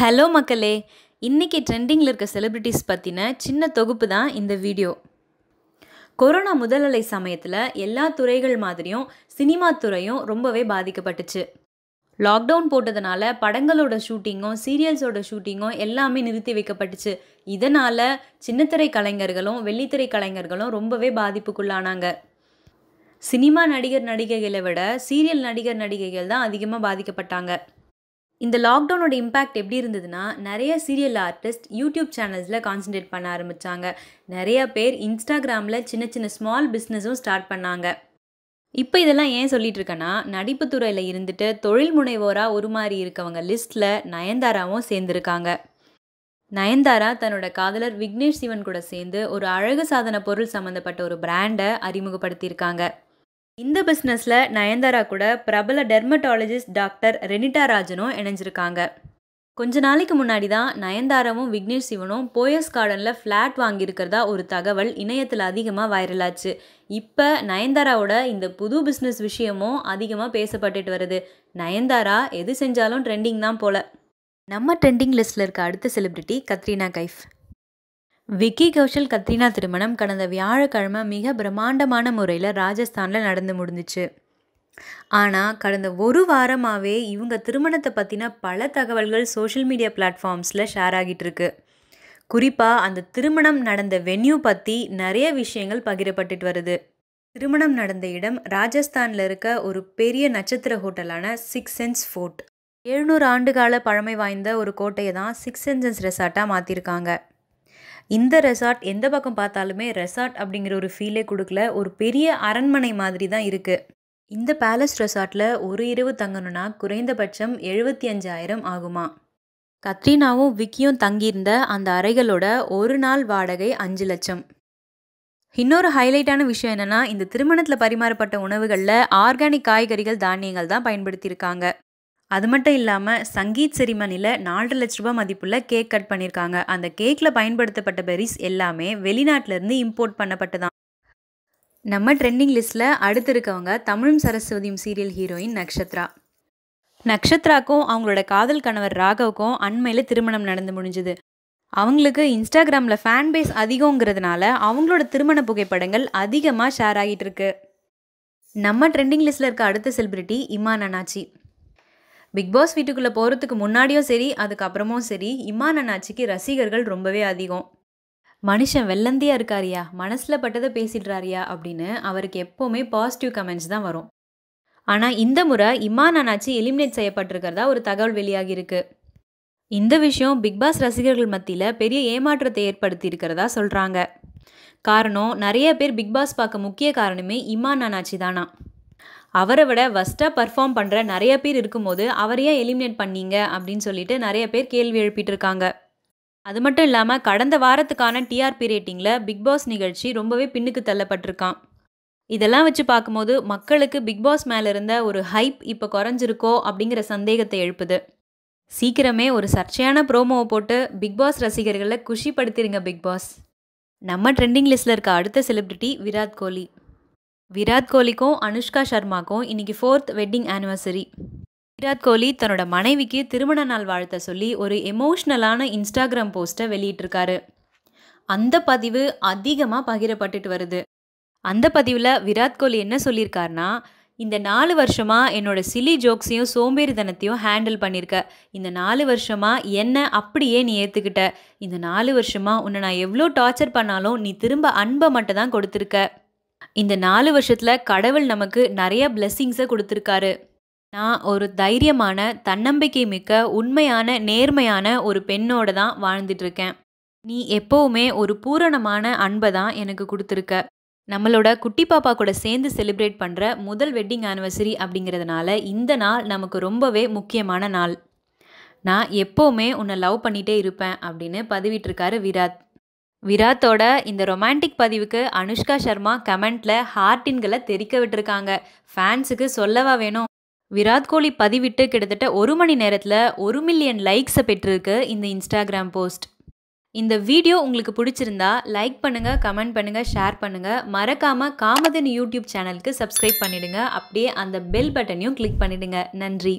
hello மக்களே இன்றைக்கி ட்ரெண்டிங்கில் இருக்க செலிப்ரிட்டிஸ் பற்றின சின்ன தொகுப்பு தான் இந்த வீடியோ கொரோனா முதல் அலை சமயத்தில் எல்லா துறைகள் மாதிரியும் சினிமா துறையும் ரொம்பவே பாதிக்கப்பட்டுச்சு லாக்டவுன் போட்டதுனால படங்களோட ஷூட்டிங்கும் சீரியல்ஸோட ஷூட்டிங்கும் எல்லாமே நிறுத்தி வைக்கப்பட்டுச்சு இதனால் சின்னத்திரை கலைஞர்களும் வெள்ளித்திரை கலைஞர்களும் ரொம்பவே பாதிப்புக்குள்ளானாங்க சினிமா நடிகர் நடிகைகளை விட சீரியல் நடிகர் நடிகைகள் தான் அதிகமாக பாதிக்கப்பட்டாங்க இந்த லாக்டவுனோட இம்பேக்ட் எப்படி இருந்ததுன்னா நிறைய சீரியல் ஆர்டிஸ்ட் யூடியூப் சேனல்ஸில் கான்சன்ட்ரேட் பண்ண ஆரம்பித்தாங்க நிறையா பேர் இன்ஸ்டாகிராமில் சின்ன சின்ன ஸ்மால் பிஸ்னஸும் ஸ்டார்ட் பண்ணாங்க இப்போ இதெல்லாம் ஏன் சொல்லிட்டு இருக்கேன்னா நடிப்பு துறையில் இருந்துட்டு தொழில் முனைவோராக ஒரு மாதிரி இருக்கவங்க லிஸ்ட்டில் நயன்தாராவும் சேர்ந்துருக்காங்க நயன்தாரா தன்னோட காதலர் விக்னேஷ் சிவன் கூட சேர்ந்து ஒரு அழகு சாதன பொருள் சம்மந்தப்பட்ட ஒரு பிராண்டை அறிமுகப்படுத்தியிருக்காங்க இந்த பிஸ்னஸில் நயன்தாரா கூட பிரபல டெர்மட்டாலஜிஸ்ட் டாக்டர் ரெனிட்டா ராஜனும் இணைஞ்சிருக்காங்க கொஞ்ச நாளைக்கு முன்னாடி தான் நயன்தாராவும் விக்னேஷ் சிவனும் போயஸ் கார்டனில் ஃப்ளாட் வாங்கியிருக்கிறதா ஒரு தகவல் இணையத்தில் அதிகமாக வைரலாச்சு இப்போ நயன்தாராவோட இந்த புது பிஸ்னஸ் விஷயமும் அதிகமாக பேசப்பட்டுட்டு வருது நயன்தாரா எது செஞ்சாலும் ட்ரெண்டிங் தான் போல் நம்ம ட்ரெண்டிங் லிஸ்ட்டில் இருக்க அடுத்த செலிப்ரிட்டி கத்ரீனா கைஃப் விக்கி கௌஷல் கத்ரீனா திருமணம் கடந்த வியாழக்கிழமை மிக பிரம்மாண்டமான முறையில் ராஜஸ்தானில் நடந்து முடிஞ்சிச்சு ஆனால் கடந்த ஒரு வாரமாகவே இவங்க திருமணத்தை பற்றின பல தகவல்கள் சோஷியல் மீடியா பிளாட்ஃபார்ம்ஸில் ஷேர் ஆகிட்டு இருக்கு குறிப்பாக அந்த திருமணம் நடந்த வென்யூ பற்றி நிறைய விஷயங்கள் பகிரப்பட்டுட்டு வருது திருமணம் நடந்த இடம் ராஜஸ்தானில் இருக்க ஒரு பெரிய நட்சத்திர ஹோட்டலான சிக்ஸ் சென்ஸ் ஃபோர்ட் எழுநூறு ஆண்டுகால பழமை வாய்ந்த ஒரு கோட்டையை தான் சிக்ஸ் சென்சன்ஸ் ரெசார்ட்டாக மாற்றிருக்காங்க இந்த ரெசார்ட் எந்த பக்கம் பார்த்தாலுமே ரெசார்ட் அப்படிங்கிற ஒரு ஃபீலே கொடுக்கல ஒரு பெரிய அரண்மனை மாதிரி தான் இருக்குது இந்த பேலஸ் ரெசார்ட்டில் ஒரு இரவு தங்கணும்னா குறைந்தபட்சம் எழுபத்தி அஞ்சாயிரம் ஆகுமா கத்ரீனாவும் விக்கியும் தங்கியிருந்த அந்த அறைகளோட ஒரு நாள் வாடகை அஞ்சு லட்சம் இன்னொரு ஹைலைட்டான விஷயம் என்னென்னா இந்த திருமணத்தில் பரிமாறப்பட்ட உணவுகளில் ஆர்கானிக் காய்கறிகள் தானியங்கள் தான் பயன்படுத்தியிருக்காங்க அது மட்டும் இல்லாமல் சங்கீத் செரிமனியில் நாலு லட்ச ரூபாய் மதிப்புள்ள கேக் கட் பண்ணியிருக்காங்க அந்த கேக்கில் பயன்படுத்தப்பட்ட பெரிஸ் எல்லாமே வெளிநாட்டிலேருந்து இம்போர்ட் பண்ணப்பட்டு தான் நம்ம ட்ரெண்டிங் லிஸ்ட்டில் அடுத்து இருக்கவங்க தமிழும் சரஸ்வதியும் சீரியல் ஹீரோயின் நக்ஷத்ரா நக்ஷத்ராக்கும் அவங்களோட காதல் கணவர் ராகவுக்கும் அண்மையில் திருமணம் நடந்து முடிஞ்சுது அவங்களுக்கு இன்ஸ்டாகிராமில் ஃபேன் பேஸ் அதிகங்கிறதுனால அவங்களோட திருமண புகைப்படங்கள் அதிகமாக ஷேர் ஆகிட்டு இருக்கு நம்ம ட்ரெண்டிங் லிஸ்ட்டில் இருக்க அடுத்த celebrity Imman Annachi Bigg Boss வீட்டுக்குள்ளே போகிறதுக்கு முன்னாடியும் சரி அதுக்கப்புறமும் சரி இமான் அண்ணாச்சிக்கு ரசிகர்கள் ரொம்பவே அதிகம் மனுஷன் வெள்ளந்தியாக இருக்காரியா மனசில் பட்டதை பேசிடுறாரியா அப்படின்னு அவருக்கு எப்போவுமே பாசிட்டிவ் கமெண்ட்ஸ் தான் வரும் ஆனால் இந்த முறை இமான் அண்ணாச்சி எலிமினேட் செய்யப்பட்டிருக்கிறதா ஒரு தகவல் வெளியாகி இருக்கு இந்த விஷயம் பிக் பாஸ் ரசிகர்கள் மத்தியில் பெரிய ஏமாற்றத்தை ஏற்படுத்தி இருக்கிறதா சொல்கிறாங்க காரணம் நிறைய பேர் பிக்பாஸ் பார்க்க முக்கிய காரணமே இமான் அண்ணாச்சி தானா அவரை விட ஃபஸ்ட்டாக பர்ஃபார்ம் பண்ணுற நிறைய பேர் இருக்கும்போது அவரையே எலிமினேட் பண்ணீங்க அப்படின்னு சொல்லிட்டு நிறைய பேர் கேள்வி எழுப்பிட்டு இருக்காங்க அது மட்டும் இல்லாமல் கடந்த வாரத்துக்கான டிஆர்பி ரேட்டிங்கில் பிக்பாஸ் நிகழ்ச்சி ரொம்பவே பின்னுக்கு தள்ளப்பட்டிருக்கான் இதெல்லாம் வச்சு பார்க்கும்போது மக்களுக்கு பிக்பாஸ் மேலே இருந்த ஒரு ஹைப் இப்போ குறைஞ்சிருக்கோ அப்படிங்கிற சந்தேகத்தை எழுப்புது சீக்கிரமே ஒரு சர்ச்சையான ப்ரோமோவை போட்டு பிக்பாஸ் ரசிகர்களை குஷிப்படுத்திடுங்க பிக்பாஸ் நம்ம ட்ரெண்டிங் லிஸ்ட்டில் இருக்க அடுத்த செலிப்ரிட்டி விராட் கோலி விராட் கோலிக்கும் அனுஷ்கா சர்மாக்கும் இன்னைக்கு fourth wedding anniversary Virat Kohli தன்னோட மனைவிக்கு திருமண நாள் வாழ்த்த சொல்லி ஒரு எமோஷ்னலான இன்ஸ்டாகிராம் போஸ்ட்டை வெளியிட்டிருக்காரு அந்த பதிவு அதிகமாக பகிரப்பட்டுட்டு வருது அந்த பதிவில் விராட் கோலி என்ன சொல்லியிருக்காருனா இந்த நாலு வருஷமாக என்னோட சிலி ஜோக்ஸையும் சோம்பேறித்தனத்தையும் ஹேண்டில் பண்ணியிருக்க இந்த நாலு வருஷமாக என்னை அப்படியே நீ ஏற்றுக்கிட்ட இந்த நாலு வருஷமாக உன்னை நான் எவ்வளோ டார்ச்சர் பண்ணாலும் நீ திரும்ப அன்பை மட்டும் தான் கொடுத்துருக்க இந்த நாலு வருஷத்தில் கடவுள் நமக்கு நிறைய பிளெஸ்ஸிங்ஸை கொடுத்துருக்காரு நான் ஒரு தைரியமான தன்னம்பிக்கை மிக்க உண்மையான நேர்மையான ஒரு பெண்ணோட தான் வாழ்ந்துட்டுருக்கேன் நீ எப்போவுமே ஒரு பூரணமான அன்பை தான் எனக்கு கொடுத்துருக்க நம்மளோட குட்டி பாப்பா கூட சேர்ந்து செலிப்ரேட் பண்ணுற முதல் வெட்டிங் ஆனிவர்சரி அப்படிங்கிறதுனால இந்த நாள் நமக்கு ரொம்பவே முக்கியமான நாள் நான் எப்போவுமே உன்னை லவ் பண்ணிகிட்டே இருப்பேன் அப்படின்னு பதிவிட்டிருக்காரு விராட் விராத்தோட இந்த ரொமான்டிக் பதிவுக்கு அனுஷ்கா சர்மா கமெண்ட்ல ஹார்டின்களை தெரிக்க விட்டுருக்காங்க ஃபேன்ஸுக்கு சொல்லவா வேணும் விராட் கோலி பதிவிட்டு கிட்டத்தட்ட ஒரு மணி நேரத்தில் ஒரு மில்லியன் லைக்ஸை பெற்றிருக்கு இந்த இன்ஸ்டாகிராம் போஸ்ட் இந்த வீடியோ உங்களுக்கு பிடிச்சிருந்தா லைக் பண்ணுங்கள் கமெண்ட் பண்ணுங்கள் ஷேர் பண்ணுங்கள் மறக்காமல் காமதன் யூடியூப் சேனலுக்கு சப்ஸ்கிரைப் பண்ணிடுங்க அப்படியே அந்த பெல் பட்டனையும் கிளிக் பண்ணிவிடுங்க நன்றி